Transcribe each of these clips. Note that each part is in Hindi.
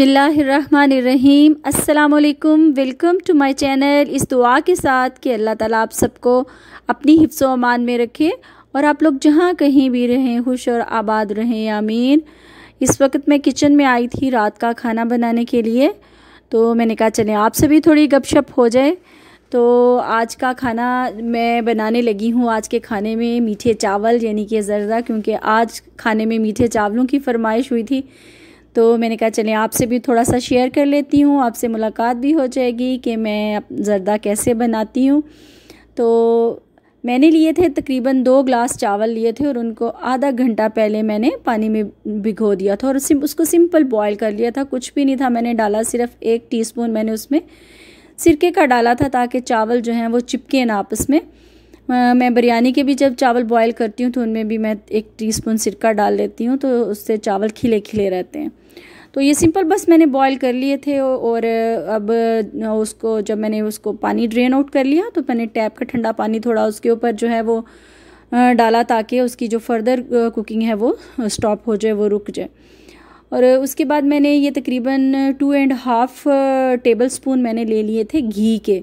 बिसमीम् अल्लाम वेलकम टू माय चैनल इस दुआ के साथ कि अल्लाह ताला आप सबको अपनी हिफ्स अमान में रखे और आप लोग जहाँ कहीं भी रहें खुश और आबाद रहें आमीन इस वक्त मैं किचन में आई थी रात का खाना बनाने के लिए तो मैंने कहा चलें आपसे भी थोड़ी गपशप हो जाए तो आज का खाना मैं बनाने लगी हूँ आज के खाने में मीठे चावल यानी कि ज़रदा क्योंकि आज खाने में मीठे चावलों की फरमाइश हुई थी तो मैंने कहा चलिए आपसे भी थोड़ा सा शेयर कर लेती हूँ आपसे मुलाकात भी हो जाएगी कि मैं जरदा कैसे बनाती हूँ तो मैंने लिए थे तकरीबन दो ग्लास चावल लिए थे और उनको आधा घंटा पहले मैंने पानी में भिगो दिया था और सिम उसको सिंपल बॉयल कर लिया था कुछ भी नहीं था मैंने डाला सिर्फ एक टीस्पून मैंने उसमें सिरके का डाला था ताकि चावल जो हैं वो चिपके ना आपस में मैं बिरयानी के भी जब चावल बॉयल करती हूँ तो उनमें भी मैं एक टी सिरका डाल लेती हूँ तो उससे चावल खिले खिले रहते हैं तो ये सिंपल बस मैंने बॉयल कर लिए थे और अब उसको जब मैंने उसको पानी ड्रेन आउट कर लिया तो मैंने टैप का ठंडा पानी थोड़ा उसके ऊपर जो है वो डाला ताकि उसकी जो फर्दर कुकिंग है वो स्टॉप हो जाए वो रुक जाए और उसके बाद मैंने ये तकरीबन two and half tablespoon मैंने ले लिए थे घी के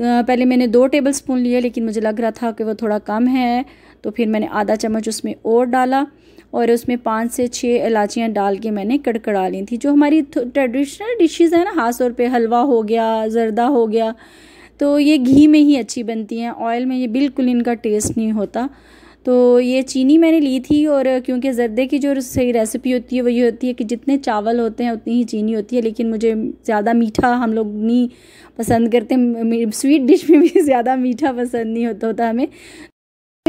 पहले मैंने दो टेबल स्पून लिए लेकिन मुझे लग रहा था कि वो थोड़ा कम है तो फिर मैंने आधा चम्मच उसमें और डाला और उसमें पाँच से छः इलाचियाँ डाल के मैंने कड़कड़ा ली थी जो हमारी ट्रेडिशनल डिशेज़ हैं ना ख़ास तौर पे हलवा हो गया जरदा हो गया तो ये घी में ही अच्छी बनती हैं ऑयल में ये बिल्कुल इनका टेस्ट नहीं होता तो ये चीनी मैंने ली थी और क्योंकि जर्दे की जो सही रेसिपी होती है वो ये होती है कि जितने चावल होते हैं उतनी ही चीनी होती है लेकिन मुझे ज़्यादा मीठा हम लोग नहीं पसंद करते स्वीट डिश में भी ज़्यादा मीठा पसंद नहीं होता होता हमें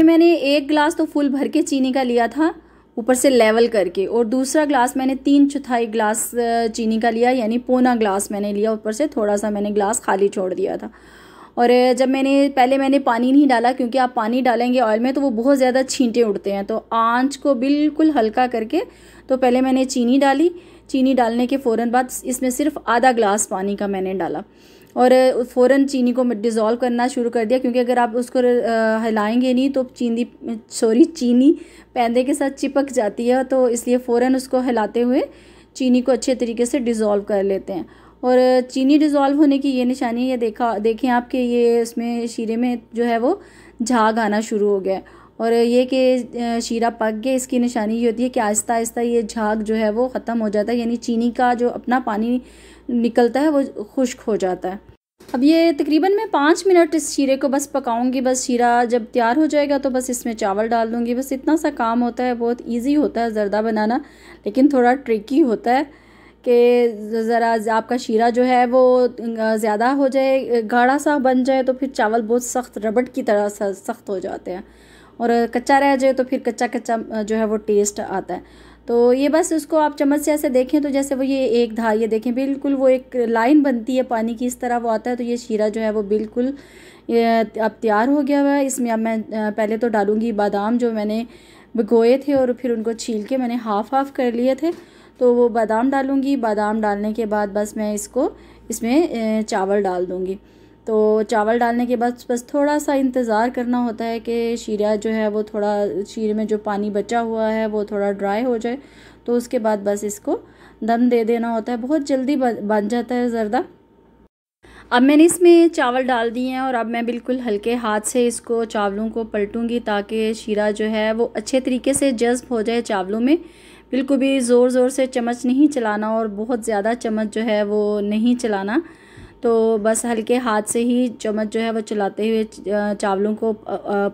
मैंने एक गिलास तो फुल भर के चीनी का लिया था ऊपर से लेवल करके और दूसरा ग्लास मैंने तीन चौथाई ग्लास चीनी का लिया यानी पौना ग्लास मैंने लिया ऊपर से थोड़ा सा मैंने ग्लास खाली छोड़ दिया था और जब मैंने पहले मैंने पानी नहीं डाला क्योंकि आप पानी डालेंगे ऑयल में तो वो बहुत ज़्यादा छींटे उड़ते हैं तो आँच को बिल्कुल हल्का करके तो पहले मैंने चीनी डाली चीनी डालने के फ़ौर बाद इसमें सिर्फ आधा ग्लास पानी का मैंने डाला और फ़ौरन चीनी को डिज़ोल्व करना शुरू कर दिया क्योंकि अगर आप उसको हिलाएंगे नहीं तो चीनी सॉरी चीनी पैदे के साथ चिपक जाती है तो इसलिए फ़ौर उसको हिलाते हुए चीनी को अच्छे तरीके से डिज़ोल्व कर लेते हैं और चीनी डिज़ोल्व होने की ये निशानी ये देखा देखें आप कि ये इसमें शीरे में जो है वो झाग आना शुरू हो गया और ये कि शीरा पक गया इसकी निशानी ये होती है कि आहिस्ता आहिस्ता ये झाग जो है वो ख़त्म हो जाता है यानी चीनी का जो अपना पानी निकलता है वो खुश्क हो जाता है अब ये तकरीबन मैं पाँच मिनट इस शीरे को बस पकाऊंगी बस शीरा जब तैयार हो जाएगा तो बस इसमें चावल डाल दूँगी बस इतना सा काम होता है बहुत इजी होता है ज़रदा बनाना लेकिन थोड़ा ट्रिकी होता है कि ज़रा आपका शीरा जो है वो ज़्यादा हो जाए गाढ़ा सा बन जाए तो फिर चावल बहुत सख्त रबड़ की तरह सख्त हो जाते हैं और कच्चा रह जाए तो फिर कच्चा कच्चा जो है वो टेस्ट आता है तो ये बस उसको आप चम्मच से ऐसे देखें तो जैसे वो ये एक धार ये देखें बिल्कुल वो एक लाइन बनती है पानी की इस तरह वो आता है तो ये शीरा जो है वो बिल्कुल अब तैयार हो गया हुआ है इसमें अब मैं पहले तो डालूँगी बादाम जो मैंने भिगोए थे और फिर उनको छील के मैंने हाफ़ हाफ़ कर लिए थे तो वो बादाम डालूँगी बादाम डालने के बाद बस मैं इसको इसमें चावल डाल दूँगी तो चावल डालने के बाद बस थोड़ा सा इंतज़ार करना होता है कि शीरा जो है वो थोड़ा शीरे में जो पानी बचा हुआ है वो थोड़ा ड्राई हो जाए तो उसके बाद बस इसको दम दे देना होता है बहुत जल्दी बन जाता है ज़रदा अब मैंने इसमें चावल डाल दिए हैं और अब मैं बिल्कुल हल्के हाथ से इसको चावलों को पलटूंगी ताकि शीरा जो है वो अच्छे तरीके से जज्ब हो जाए चावलों में बिल्कुल भी ज़ोर ज़ोर से चम्मच नहीं चलाना और बहुत ज़्यादा चम्मच जो है वो नहीं चलाना तो बस हल्के हाथ से ही चम्मच जो है वो चलाते हुए चावलों को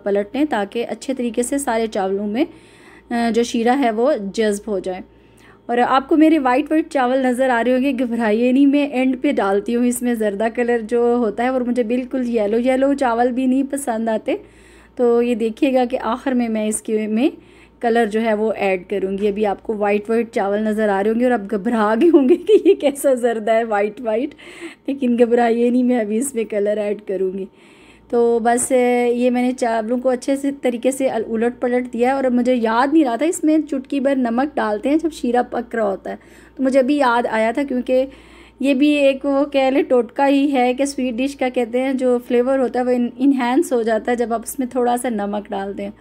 पलटने ताकि अच्छे तरीके से सारे चावलों में जो शीरा है वो जज्ब हो जाए और आपको मेरे वाइट वाइट चावल नज़र आ रहे होंगे घबराइए नहीं मैं एंड पे डालती हूँ इसमें ज़रदा कलर जो होता है और मुझे बिल्कुल येलो येलो चावल भी नहीं पसंद आते तो ये देखिएगा कि आखिर में मैं इसके में कलर जो है वो ऐड करूँगी अभी आपको वाइट वाइट चावल नज़र आ रहे होंगे और आप घबरा गए होंगे कि ये कैसा ज़रदा है वाइट वाइट लेकिन घबराइए नहीं मैं अभी इसमें कलर ऐड करूँगी तो बस ये मैंने चावलों को अच्छे से तरीके से उलट पलट दिया और मुझे याद नहीं रहा था इसमें चुटकी भर नमक डालते हैं जब शीरा पक रहा होता है तो मुझे अभी याद आया था क्योंकि ये भी एक वो कह लें टोटका ही है कि स्वीट डिश का कहते हैं जो फ्लेवर होता है वो इन्हेंस हो जाता है जब आप उसमें थोड़ा सा नमक डालते हैं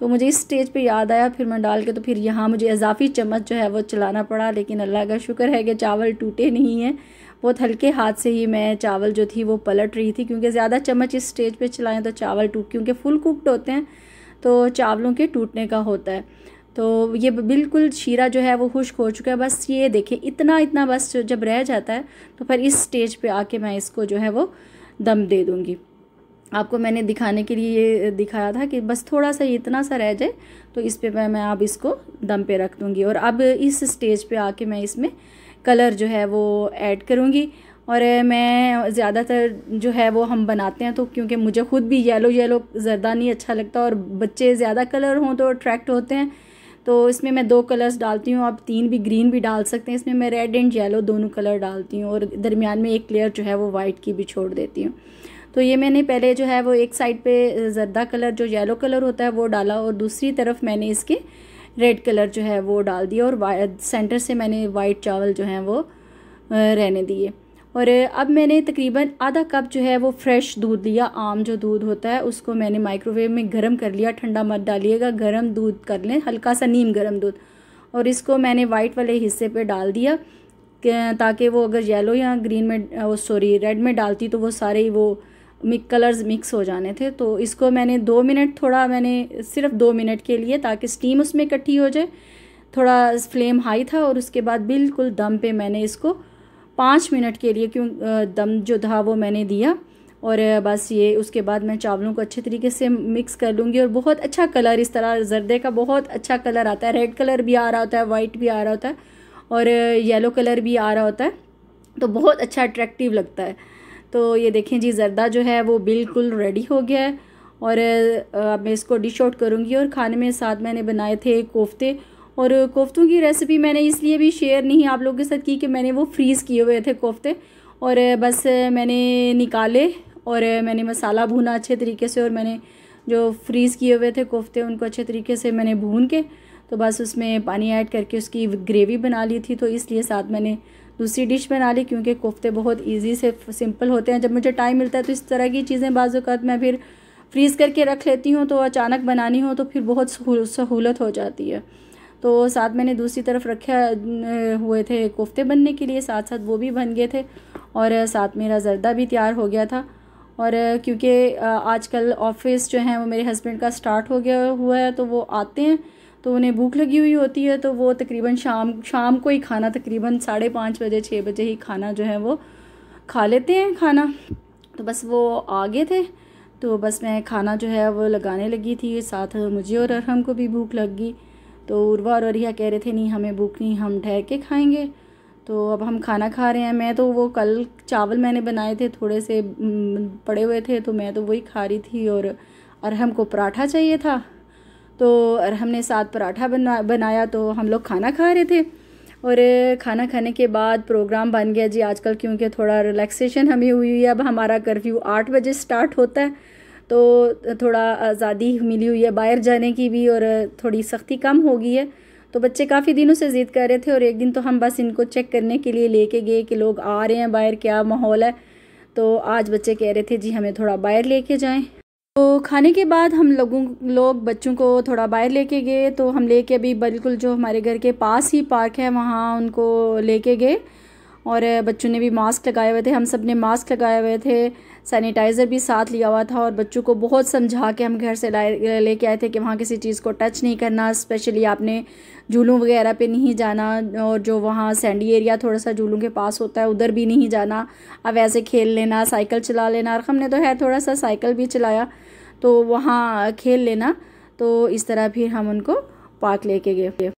तो मुझे इस स्टेज पे याद आया फिर मैं डाल के तो फिर यहाँ मुझे इजाफी चम्मच जो है वो चलाना पड़ा लेकिन अल्लाह का शुक्र है कि चावल टूटे नहीं हैं बहुत हल्के हाथ से ही मैं चावल जो थी वो पलट रही थी क्योंकि ज़्यादा चम्मच इस स्टेज पर चलाएं तो चावल टूट क्योंकि फुल कुकड होते हैं तो चावलों के टूटने का होता है तो ये बिल्कुल शीरा जो है वो खुश्क हो चुका है बस ये देखें इतना इतना बस जब रह जाता है तो फिर इस स्टेज पे आके मैं इसको जो है वो दम दे दूँगी आपको मैंने दिखाने के लिए ये दिखाया था कि बस थोड़ा सा इतना सा रह जाए तो इस पे मैं अब इसको दम पे रख दूँगी और अब इस स्टेज पे आके मैं इसमें कलर जो है वो ऐड करूँगी और मैं ज़्यादातर जो है वो हम बनाते हैं तो क्योंकि मुझे ख़ुद भी येलो येलो ज़रदा नहीं अच्छा लगता और बच्चे ज़्यादा कलर हों तो अट्रैक्ट होते हैं तो इसमें मैं दो कलर्स डालती हूँ आप तीन भी ग्रीन भी डाल सकते हैं इसमें मैं रेड एंड येलो दोनों कलर डालती हूँ और दरमियान में एक लेयर जो है वो वाइट की भी छोड़ देती हूँ तो ये मैंने पहले जो है वो एक साइड पे जर्दा कलर जो येलो कलर होता है वो डाला और दूसरी तरफ मैंने इसके रेड कलर जो है वो डाल दिया और सेंटर से मैंने वाइट चावल जो है वो रहने दिए और अब मैंने तकरीबन आधा कप जो है वो फ्रेश दूध लिया आम जो दूध होता है उसको मैंने माइक्रोवेव में गर्म कर लिया ठंडा मत डालिएगा गर्म दूध कर लें हल्का सा नीम गर्म दूध और इसको मैंने वाइट वाले हिस्से पे डाल दिया ताकि वो अगर येलो या ग्रीन में सॉरी रेड में डालती तो वो सारे ही वो मिक कलर्स मिक्स हो जाने थे तो इसको मैंने दो मिनट थोड़ा मैंने सिर्फ दो मिनट के लिए ताकि स्टीम उसमें इकट्ठी हो जाए थोड़ा फ्लेम हाई था और उसके बाद बिल्कुल दम पे मैंने इसको पाँच मिनट के लिए क्यों दम जो था वो मैंने दिया और बस ये उसके बाद मैं चावलों को अच्छे तरीके से मिक्स कर लूँगी और बहुत अच्छा कलर इस तरह जर्दे का बहुत अच्छा कलर आता है रेड कलर भी आ रहा होता है वाइट भी आ रहा होता है और येलो कलर भी आ रहा होता है तो बहुत अच्छा अट्रैक्टिव लगता है तो ये देखें जी जर्दा जो है वो बिल्कुल रेडी हो गया है और अब मैं इसको डिश आउट करूँगी और खाने में साथ मैंने बनाए थे कोफ्ते और कोफ्तों की रेसिपी मैंने इसलिए भी शेयर नहीं आप लोगों के साथ की कि मैंने वो फ्रीज़ किए हुए थे कोफ्ते और बस मैंने निकाले और मैंने मसाला भूना अच्छे तरीके से और मैंने जो फ्रीज़ किए हुए थे कोफ्ते उनको अच्छे तरीके से मैंने भून के तो बस उसमें पानी ऐड करके उसकी ग्रेवी बना ली थी तो इसलिए साथ मैंने दूसरी डिश बना ली क्योंकि कोफ्ते बहुत ईजी से सिंपल होते हैं जब मुझे टाइम मिलता है तो इस तरह की चीज़ें बाज़ात मैं फिर फ्रीज़ करके रख लेती हूँ तो अचानक बनानी हो तो फिर बहुत सहूलत हो जाती है तो साथ मैंने दूसरी तरफ रखे हुए थे कोफ्ते बनने के लिए साथ साथ वो भी बन गए थे और साथ मेरा जरदा भी तैयार हो गया था और क्योंकि आजकल ऑफिस जो है वो मेरे हस्बैंड का स्टार्ट हो गया हुआ है तो वो आते हैं तो उन्हें भूख लगी हुई होती है तो वो तकरीबन शाम शाम को ही खाना तकरीबन साढ़े पाँच बजे छः बजे ही खाना जो है वो खा लेते हैं खाना तो बस वो आगे थे तो बस मैं खाना जो है वो लगाने लगी थी साथ मुझे और अरहम को भी भूख लग गई तो उर्वा और अरिया कह रहे थे नहीं हमें भूख नहीं हम ठहर के खाएंगे तो अब हम खाना खा रहे हैं मैं तो वो कल चावल मैंने बनाए थे थोड़े से पड़े हुए थे तो मैं तो वही खा रही थी और अरहम को पराठा चाहिए था तो हमने साथ पराठा बना बनाया तो हम लोग खाना खा रहे थे और खाना खाने के बाद प्रोग्राम बन गया जी आजकल क्योंकि थोड़ा रिलैक्सेशन हमें हुई है अब हमारा कर्फ्यू आठ बजे स्टार्ट होता है तो थोड़ा आज़ादी मिली हुई है बाहर जाने की भी और थोड़ी सख्ती कम हो गई है तो बच्चे काफ़ी दिनों से ज़िद कर रहे थे और एक दिन तो हम बस इनको चेक करने के लिए लेके गए कि लोग आ रहे हैं बाहर क्या माहौल है तो आज बच्चे कह रहे थे जी हमें थोड़ा बाहर लेके जाएं तो खाने के बाद हम लोगों लोग बच्चों को थोड़ा बाहर लेके गए तो हम लेके अभी बिल्कुल जो हमारे घर के पास ही पार्क है वहाँ उनको लेके गए और बच्चों ने भी मास्क लगाए हुए थे हम सब ने मास्क लगाए हुए थे सैनिटाइज़र भी साथ लिया हुआ था और बच्चों को बहुत समझा के हम घर से लाए लेके आए थे कि वहाँ किसी चीज़ को टच नहीं करना स्पेशली आपने झूलों वगैरह पे नहीं जाना और जो वहाँ सैंडी एरिया थोड़ा सा झूलों के पास होता है उधर भी नहीं जाना अब ऐसे खेल लेना साइकिल चला लेना और हमने तो है थोड़ा सा साइकिल भी चलाया तो वहाँ खेल लेना तो इस तरह फिर हम उनको पार्क लेके गए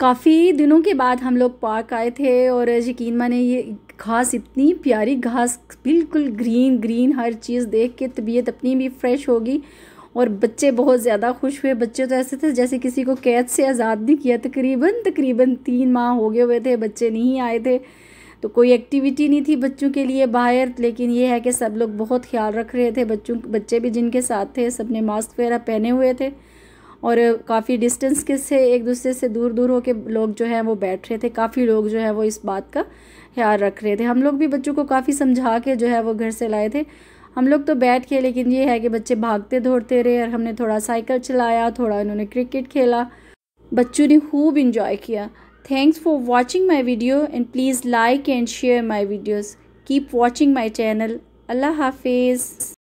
काफ़ी दिनों के बाद हम लोग पार्क आए थे और यकीन माने ये घास इतनी प्यारी घास बिल्कुल ग्रीन ग्रीन हर चीज़ देख के तबीयत अपनी भी फ्रेश होगी और बच्चे बहुत ज़्यादा खुश हुए बच्चे तो ऐसे थे जैसे किसी को कैद से आज़ाद नहीं किया तकरीबन तकरीबन तीन माह हो गए हुए थे बच्चे नहीं आए थे तो कोई एक्टिविटी नहीं थी बच्चों के लिए बाहर लेकिन ये है कि सब लोग बहुत ख्याल रख रहे थे बच्चों बच्चे भी जिनके साथ थे सब ने मास्क वगैरह पहने हुए थे और काफ़ी डिस्टेंस के से एक दूसरे से दूर दूर के लोग जो हैं वो बैठ रहे थे काफ़ी लोग जो है वो इस बात का ख्याल रख रहे थे हम लोग भी बच्चों को काफ़ी समझा के जो है वो घर से लाए थे हम लोग तो बैठ के लेकिन ये है कि बच्चे भागते दौड़ते रहे और हमने थोड़ा साइकिल चलाया थोड़ा इन्होंने क्रिकेट खेला बच्चों ने खूब इंजॉय किया thanks for watching my video and please like and share my videos keep watching my channel अल्लाह हाफिज़